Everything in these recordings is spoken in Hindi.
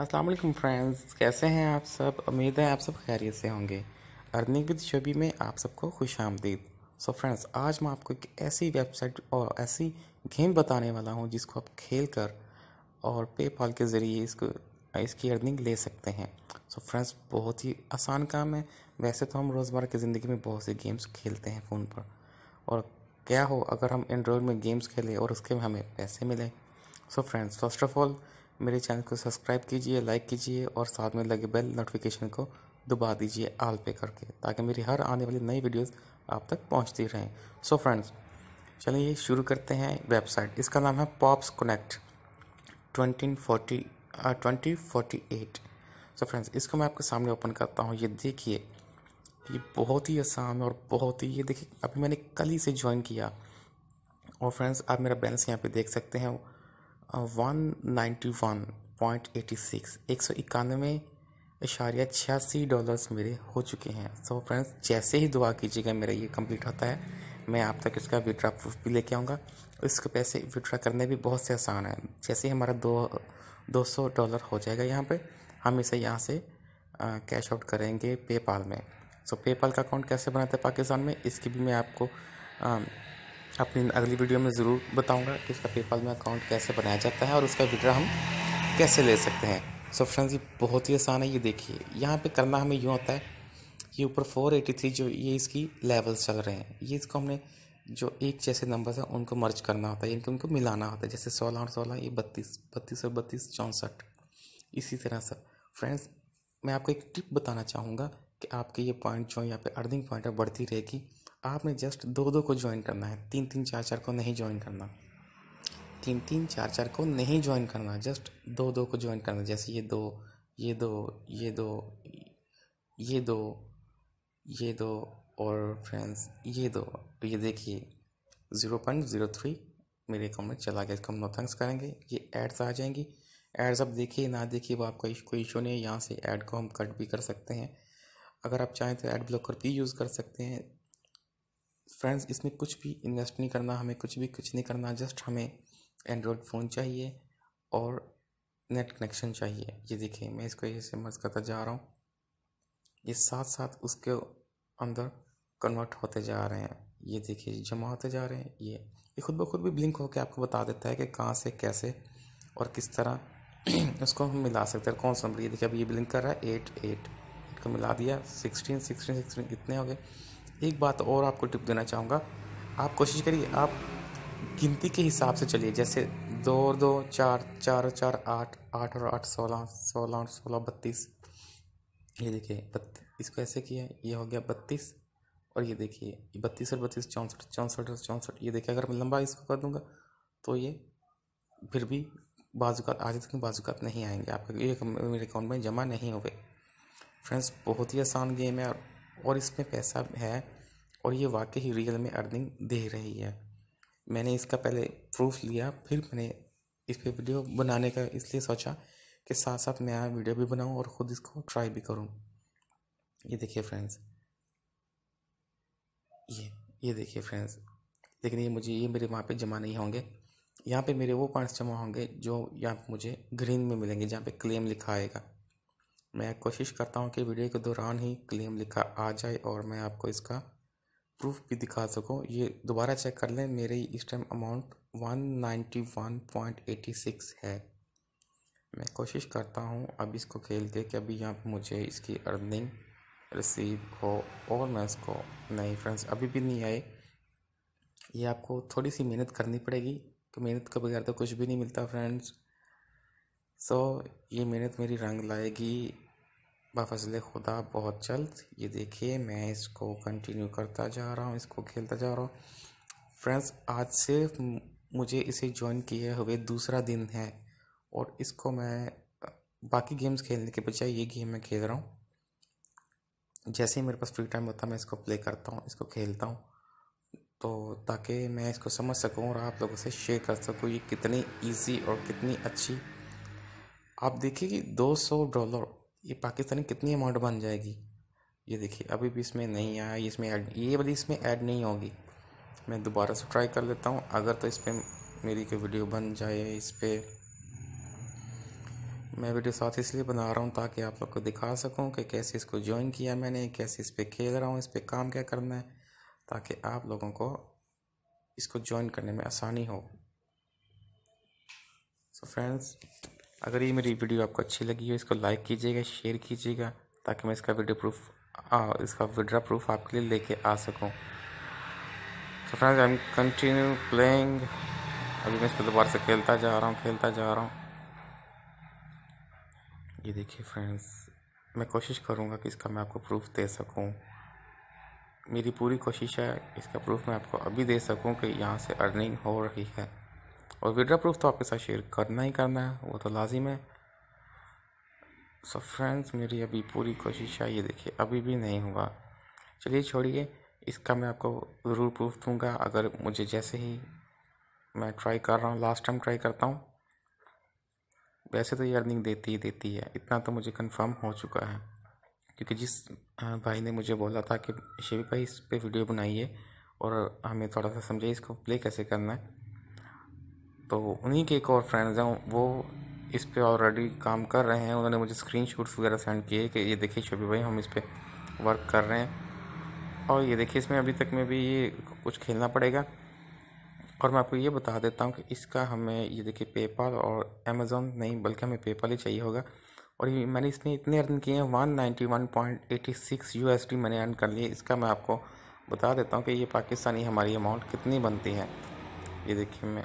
अस्सलाम वालेकुम फ्रेंड्स कैसे हैं आप सब उम्मीद है आप सब खैरियत से होंगे अर्निंग विद शोबी में आप सबको खुश आमदीद सो फ्रेंड्स आज मैं आपको एक ऐसी वेबसाइट और ऐसी गेम बताने वाला हूँ जिसको आप खेल कर और पे पॉल के ज़रिए इसको इसकी अर्निंग ले सकते हैं सो so फ्रेंड्स बहुत ही आसान काम है वैसे तो हम रोज़मर्रा की ज़िंदगी में बहुत से गेम्स खेलते हैं फ़ोन पर और क्या हो अगर हम एंड्रॉयड में गेम्स खेलें और उसके हमें पैसे मिले so friends first of all मेरे चैनल को सब्सक्राइब कीजिए लाइक कीजिए और साथ में लगे बेल नोटिफिकेशन को दबा दीजिए आल पे करके ताकि मेरी हर आने वाली नई वीडियोस आप तक पहुंचती रहें सो फ्रेंड्स चलिए शुरू करते हैं वेबसाइट इसका नाम है pops connect twenty forty twenty forty eight so friends इसको मैं आपके सामने ओपन करता हूँ ये देखिए ये बहुत ही आसान और बहुत ही ये देखिए अभी मैंने कल ही से ज्वाइन किया और फ्रेंड्स आप मेरा बैलेंस यहाँ पे देख सकते हैं one ninety one point eighty six एक सौ इक्यानवे इशारिया छियासी डॉलर्स मेरे हो चुके हैं सो so फ्रेंड्स जैसे ही दुआ कीजिएगा मेरा ये कंप्लीट होता है मैं आप तक इसका विड्रा प्रूफ भी लेके आऊँगा इसके पैसे विड्रा करने भी बहुत से आसान है जैसे ही हमारा दो दो सौ डॉलर हो जाएगा यहाँ पे हम इसे यहाँ से कैश आउट करेंगे पेपाल में सो so, पेपाल का अकाउंट कैसे बनाते हैं पाकिस्तान में इसकी भी मैं आपको आ, अपनी अगली वीडियो में ज़रूर बताऊंगा कि इसका पेपाल में अकाउंट कैसे बनाया जाता है और उसका विड्रा हम कैसे ले सकते हैं सो फ्रेंड्स ये बहुत ही आसान है ये देखिए यहाँ पे करना हमें यूँ होता है ये ऊपर फोर एटी थ्री जो ये इसकी लेवल्स चल रहे हैं ये इसको हमने जो एक जैसे नंबर हैं उनको मर्ज करना होता है इनको उनको मिलाना होता है जैसे सोलह और सोलह ये बत्तीस बत्तीस और बत्तीस चौंसठ इसी तरह से फ्रेंड्स मैं आपको एक टिप बताना चाहूँगा कि आपके ये पॉइंट जो यहाँ पे अर्निंग पॉइंट है बढ़ती रहेगी आपने जस्ट दो दो को ज्वाइन करना है तीन तीन चार चार को नहीं ज्वाइन करना तीन तीन चार चार को नहीं ज्वाइन करना जस्ट दो दो को ज्वाइन करना जैसे ये दो ये दो ये दो ये दो ये दो और फ्रेंड्स ये दो तो ये देखिए ज़ीरो पॉइंट ज़ीरो थ्री मेरे अकाउंट में चला गया इसको हम नो थैंक्स करेंगे ये एड्स आ जाएंगी एड्स अब देखिए ना देखिए वो आपका कोई इशू नहीं है यहाँ से ऐड को हम कट भी कर सकते हैं अगर आप चाहें तो ऐड ब्लॉकर भी यूज़ कर सकते हैं फ्रेंड्स इसमें कुछ भी इन्वेस्ट नहीं करना हमें कुछ भी कुछ नहीं करना जस्ट हमें एंड्रॉयड फ़ोन चाहिए और नेट कनेक्शन चाहिए ये देखिए मैं इसको ऐसे मर्ज करता जा रहा हूँ ये साथ साथ उसके अंदर कन्वर्ट होते जा रहे हैं ये देखिए जमा होते जा रहे हैं ये ये खुद ब खुद भी ब्लिंक होकर आपको बता देता है कि कहाँ से कैसे और किस तरह उसको हम मिला सकते हैं कौन सा नंबर ये देखिए अब ये ब्लिंक कर रहा है एट एट को मिला दिया सिक्सटीन सिक्सटीन सिक्सटीन कितने हो गए एक बात और आपको टिप देना चाहूँगा आप कोशिश करिए आप गिनती के हिसाब से चलिए जैसे दो और दो चार चार और चार आठ आठ और आठ सोलह सोलह और सोलह बत्तीस ये देखिए बत्तीस इसको ऐसे किया ये हो गया बत्तीस और ये देखिए बत्तीस और बत्तीस चौंसठ चौंसठ और चौंसठ ये देखिए अगर मैं लंबा इसको कर दूंगा तो ये फिर भी बाजूकात आधे तक बाजूकात नहीं आएंगे आपके ये मेरे अकाउंट में जमा नहीं हो गए फ्रेंड्स बहुत ही आसान गेम है और और इसमें पैसा है और ये वाकई ही रियल में अर्निंग दे रही है मैंने इसका पहले प्रूफ लिया फिर मैंने इस पर वीडियो बनाने का इसलिए सोचा कि साथ साथ मैं वीडियो भी बनाऊँ और ख़ुद इसको ट्राई भी करूँ ये देखिए फ्रेंड्स ये ये देखिए फ्रेंड्स लेकिन ये मुझे ये मेरे वहाँ पे जमा नहीं होंगे यहाँ पे मेरे वो पॉइंट्स जमा होंगे जो यहाँ मुझे ग्रीन में मिलेंगे जहाँ पे क्लेम लिखा आएगा मैं कोशिश करता हूँ कि वीडियो के दौरान ही क्लेम लिखा आ जाए और मैं आपको इसका प्रूफ भी दिखा सकूँ ये दोबारा चेक कर लें मेरी इस टाइम अमाउंट 191.86 है मैं कोशिश करता हूँ अब इसको खेल के कि अभी यहाँ पर मुझे इसकी अर्निंग रिसीव हो और मैं इसको नहीं फ्रेंड्स अभी भी नहीं आए ये आपको थोड़ी सी मेहनत करनी पड़ेगी तो मेहनत के बगैर तो कुछ भी नहीं मिलता फ्रेंड्स सो so, ये मेहनत मेरी रंग लाएगी बफजल खुदा बहुत जल्द ये देखिए मैं इसको कंटिन्यू करता जा रहा हूँ इसको खेलता जा रहा हूँ फ्रेंड्स आज से मुझे इसे ज्वाइन किए हुए दूसरा दिन है और इसको मैं बाकी गेम्स खेलने के बजाय ये गेम मैं खेल रहा हूँ जैसे ही मेरे पास फ्री टाइम होता है मैं इसको प्ले करता हूँ इसको खेलता हूँ तो ताकि मैं इसको समझ सकूँ और आप लोगों से शेयर कर सकूँ ये कितनी इजी और कितनी अच्छी आप देखिए कि 200 डॉलर ये पाकिस्तानी कितनी अमाउंट बन जाएगी ये देखिए अभी भी इसमें नहीं आया इसमें ऐड ये वाली इसमें ऐड नहीं होगी मैं दोबारा से ट्राई कर लेता हूँ अगर तो इस पर मेरी कोई वीडियो बन जाए इस पर मैं वीडियो साथ इसलिए बना रहा हूँ ताकि आप लोग को दिखा सकूँ कि कैसे इसको ज्वाइन किया मैंने कैसे इस पर खेल रहा हूँ इस पर काम क्या करना है ताकि आप लोगों को इसको ज्वाइन करने में आसानी हो सो so फ्रेंड्स अगर ये मेरी वीडियो आपको अच्छी लगी हो इसको लाइक कीजिएगा शेयर कीजिएगा ताकि मैं इसका वीडियो प्रूफ आ, इसका विड्रा प्रूफ आपके लिए लेके आ सकूँ तो friends I am continue playing अभी मैं इसको दोबारा से खेलता जा रहा हूँ खेलता जा रहा हूँ ये देखिए फ्रेंड्स मैं कोशिश करूँगा कि इसका मैं आपको प्रूफ दे सकूँ मेरी पूरी कोशिश है इसका प्रूफ मैं आपको अभी दे सकूँ कि यहाँ से अर्निंग हो रही है और विड्रा प्रूफ तो आपके साथ शेयर करना ही करना है वो तो लाजिम है सो so फ्रेंड्स मेरी अभी पूरी कोशिश है ये देखिए अभी भी नहीं हुआ चलिए छोड़िए इसका मैं आपको ज़रूर प्रूफ दूंगा अगर मुझे जैसे ही मैं ट्राई कर रहा हूँ लास्ट टाइम ट्राई करता हूँ वैसे तो ये अर्निंग देती ही देती है इतना तो मुझे कंफर्म हो चुका है क्योंकि जिस भाई ने मुझे बोला था कि शिवी भाई इस पर वीडियो बनाइए और हमें थोड़ा सा समझे इसको प्ले कैसे करना है तो उन्हीं के एक और फ्रेंड्स हैं वो इस पर ऑलरेडी काम कर रहे हैं उन्होंने मुझे स्क्रीन शॉट्स वगैरह सेंड किए कि ये देखिए शबी भाई हम इस पर वर्क कर रहे हैं और ये देखिए इसमें अभी तक में भी ये कुछ खेलना पड़ेगा और मैं आपको ये बता देता हूँ कि इसका हमें ये देखिए पेपाल और अमेज़ोन नहीं बल्कि हमें पेपाल ही चाहिए होगा और ये मैंने इसमें इतने अर्न किए हैं one ninety one point eighty six U S D मैंने अर्न कर लिए इसका मैं आपको बता देता हूँ कि ये पाकिस्तानी हमारी अमाउंट कितनी बनती है ये देखिए मैं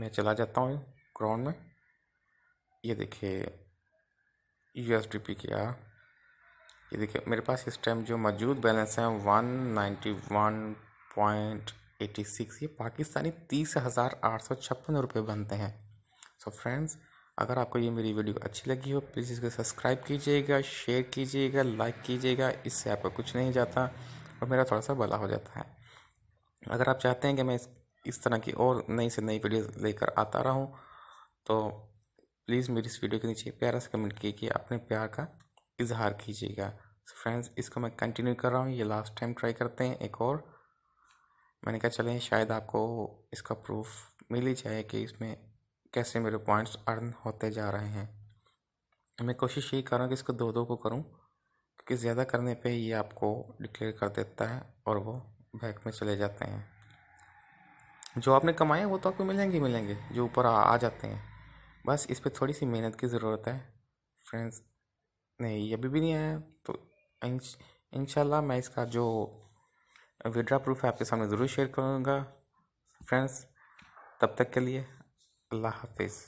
मैं चला जाता हूँ ग्राउंड में ये देखिए यू एस डी पी किया ये देखिए मेरे पास इस टाइम जो मौजूद बैलेंस है one ninety one point eighty six ये पाकिस्तानी तीस हज़ार आठ सौ छप्पन रुपये बनते हैं सो so फ्रेंड्स अगर आपको ये मेरी वीडियो अच्छी लगी हो प्लीज़ इसको सब्सक्राइब कीजिएगा शेयर कीजिएगा लाइक कीजिएगा इससे आपका कुछ नहीं जाता और मेरा थोड़ा सा भला हो जाता है अगर आप चाहते हैं कि मैं इस इस तरह की और नई से नई वीडियो लेकर आता रहूं तो प्लीज़ मेरी इस वीडियो के नीचे प्यारा से कमेंट कीजिए अपने प्यार का इजहार कीजिएगा फ्रेंड्स इसको मैं कंटिन्यू कर रहा हूँ ये लास्ट टाइम ट्राई करते हैं एक और मैंने कहा चले शायद आपको इसका प्रूफ मिल ही जाए कि इसमें कैसे मेरे पॉइंट्स अर्न होते जा रहे हैं मैं कोशिश यही कर रहा हूँ कि इसको दो दो को करूँ क्योंकि ज़्यादा करने पे ये आपको डिक्लेयर कर देता है और वो बैक में चले जाते हैं जो आपने कमाए वो तो आपको मिलेंगे ही मिलेंगे जो ऊपर आ, आ जाते हैं बस इस पर थोड़ी सी मेहनत की ज़रूरत है फ्रेंड्स नहीं अभी भी नहीं आया तो इन मैं इसका जो विड्रा प्रूफ है आपके सामने ज़रूर शेयर करूँगा फ्रेंड्स तब तक के लिए अल्लाह हाफिज़